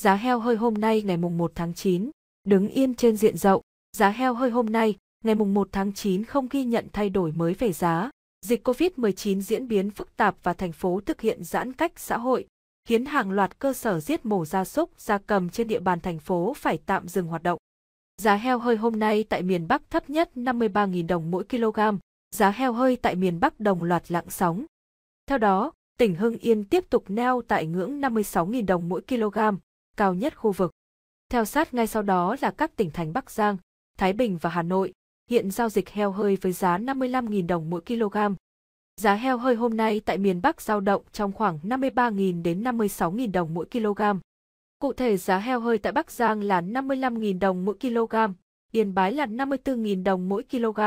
Giá heo hơi hôm nay ngày mùng 1 tháng 9 đứng yên trên diện rộng, giá heo hơi hôm nay ngày mùng 1 tháng 9 không ghi nhận thay đổi mới về giá. Dịch Covid-19 diễn biến phức tạp và thành phố thực hiện giãn cách xã hội, khiến hàng loạt cơ sở giết mổ gia súc, gia cầm trên địa bàn thành phố phải tạm dừng hoạt động. Giá heo hơi hôm nay tại miền Bắc thấp nhất 53.000 đồng mỗi kg, giá heo hơi tại miền Bắc đồng loạt lặng sóng. Theo đó, tỉnh Hưng Yên tiếp tục neo tại ngưỡng 56.000 đồng mỗi kg, cao nhất khu vực. Theo sát ngay sau đó là các tỉnh thành Bắc Giang, Thái Bình và Hà Nội, hiện giao dịch heo hơi với giá 55.000 đồng mỗi kg. Giá heo hơi hôm nay tại miền Bắc giao động trong khoảng 53.000 đến 56.000 đồng mỗi kg. Cụ thể giá heo hơi tại Bắc Giang là 55.000 đồng mỗi kg, Yên Bái là 54.000 đồng mỗi kg,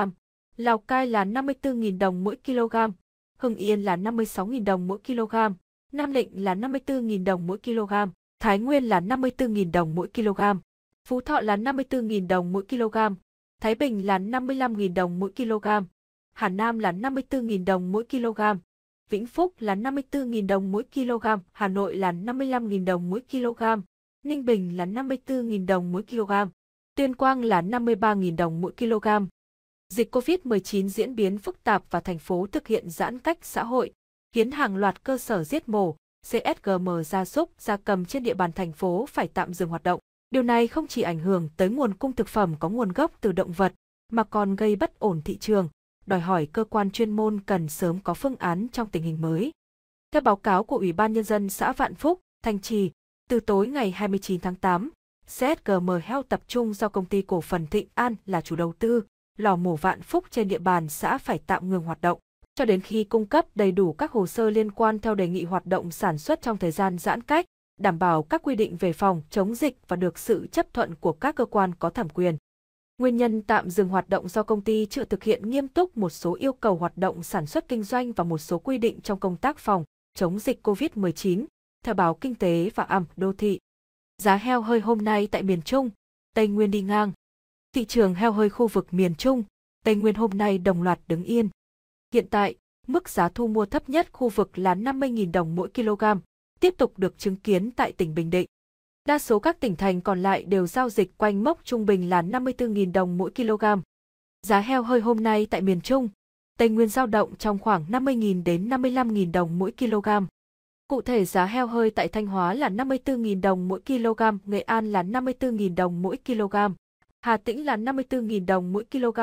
Lào Cai là 54.000 đồng mỗi kg, Hưng Yên là 56.000 đồng mỗi kg, Nam Định là 54.000 đồng mỗi kg. Thái Nguyên là 54.000 đồng mỗi kg, Phú Thọ là 54.000 đồng mỗi kg, Thái Bình là 55.000 đồng mỗi kg, Hà Nam là 54.000 đồng mỗi kg, Vĩnh Phúc là 54.000 đồng mỗi kg, Hà Nội là 55.000 đồng mỗi kg, Ninh Bình là 54.000 đồng mỗi kg, Tuyên Quang là 53.000 đồng mỗi kg. Dịch COVID-19 diễn biến phức tạp và thành phố thực hiện giãn cách xã hội, khiến hàng loạt cơ sở giết mổ, CSGM gia súc, gia cầm trên địa bàn thành phố phải tạm dừng hoạt động. Điều này không chỉ ảnh hưởng tới nguồn cung thực phẩm có nguồn gốc từ động vật, mà còn gây bất ổn thị trường, đòi hỏi cơ quan chuyên môn cần sớm có phương án trong tình hình mới. Theo báo cáo của Ủy ban Nhân dân xã Vạn Phúc, Thanh Trì, từ tối ngày 29 tháng 8, CSGM Heo tập trung do công ty cổ phần Thịnh An là chủ đầu tư, lò mổ Vạn Phúc trên địa bàn xã phải tạm ngừng hoạt động cho đến khi cung cấp đầy đủ các hồ sơ liên quan theo đề nghị hoạt động sản xuất trong thời gian giãn cách, đảm bảo các quy định về phòng chống dịch và được sự chấp thuận của các cơ quan có thẩm quyền. Nguyên nhân tạm dừng hoạt động do công ty chưa thực hiện nghiêm túc một số yêu cầu hoạt động sản xuất kinh doanh và một số quy định trong công tác phòng chống dịch COVID-19, theo báo Kinh tế và ẩm đô thị. Giá heo hơi hôm nay tại miền Trung, Tây Nguyên đi ngang. Thị trường heo hơi khu vực miền Trung, Tây Nguyên hôm nay đồng loạt đứng yên. Hiện tại, mức giá thu mua thấp nhất khu vực là 50.000 đồng mỗi kg, tiếp tục được chứng kiến tại tỉnh Bình Định. Đa số các tỉnh thành còn lại đều giao dịch quanh mốc trung bình là 54.000 đồng mỗi kg. Giá heo hơi hôm nay tại miền Trung, Tây Nguyên giao động trong khoảng 50.000 đến 55.000 đồng mỗi kg. Cụ thể giá heo hơi tại Thanh Hóa là 54.000 đồng mỗi kg, Nghệ An là 54.000 đồng mỗi kg, Hà Tĩnh là 54.000 đồng mỗi kg,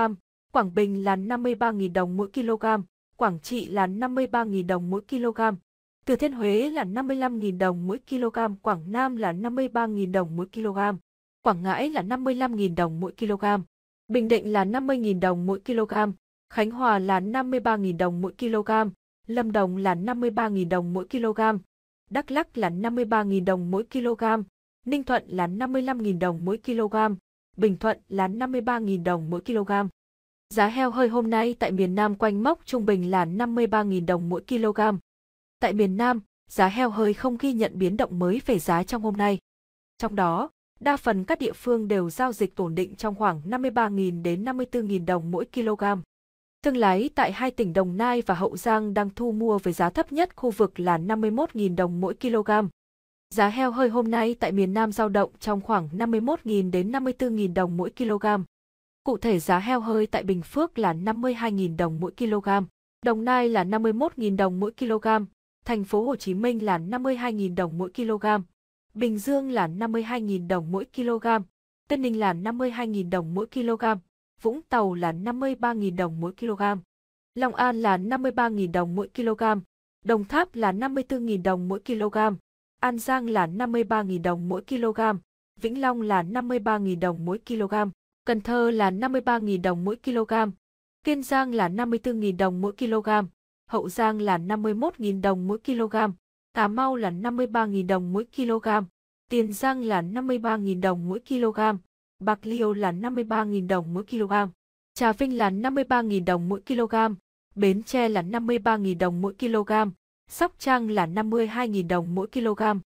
Quảng Bình là 53.000 đồng mỗi kg, Quảng Trị là 53.000 đồng mỗi kg, Thừa Thiên Huế là 55.000 đồng mỗi kg, Quảng Nam là 53.000 đồng mỗi kg, Quảng Ngãi là 55.000 đồng mỗi kg, Bình Định là 50.000 đồng mỗi kg, Khánh Hòa là 53.000 đồng mỗi kg, Lâm Đồng là 53.000 đồng mỗi kg, Đắk Lắk là 53.000 đồng mỗi kg, Ninh Thuận là 55.000 đồng mỗi kg, Bình Thuận là 53.000 đồng mỗi kg. Giá heo hơi hôm nay tại miền Nam quanh mốc trung bình là 53.000 đồng mỗi kg. Tại miền Nam, giá heo hơi không ghi nhận biến động mới về giá trong hôm nay. Trong đó, đa phần các địa phương đều giao dịch ổn định trong khoảng 53.000 đến 54.000 đồng mỗi kg. Thương lái tại hai tỉnh Đồng Nai và Hậu Giang đang thu mua với giá thấp nhất khu vực là 51.000 đồng mỗi kg. Giá heo hơi hôm nay tại miền Nam giao động trong khoảng 51.000 đến 54.000 đồng mỗi kg. Cụ thể giá heo hơi tại Bình Phước là 52.000 đồng mỗi kg, Đồng Nai là 51.000 đồng mỗi kg, thành phố Hồ Chí Minh là 52.000 đồng mỗi kg, Bình Dương là 52.000 đồng mỗi kg, Tây Ninh là 52.000 đồng mỗi kg, Vũng Tàu là 53.000 đồng mỗi kg, Long An là 53.000 đồng mỗi kg, Đồng Tháp là 54.000 đồng mỗi kg, An Giang là 53.000 đồng mỗi kg, Vĩnh Long là 53.000 đồng mỗi kg. Cần Thơ là 53.000 đồng mỗi kg, Kiên Giang là 54.000 đồng mỗi kg, Hậu Giang là 51.000 đồng mỗi kg, Cà Mau là 53.000 đồng mỗi kg, Tiền Giang là 53.000 đồng mỗi kg, Bạc Liêu là 53.000 đồng mỗi kg, Trà Vinh là 53.000 đồng mỗi kg, Bến Tre là 53.000 đồng mỗi kg, Sóc Trăng là 52.000 đồng mỗi kg.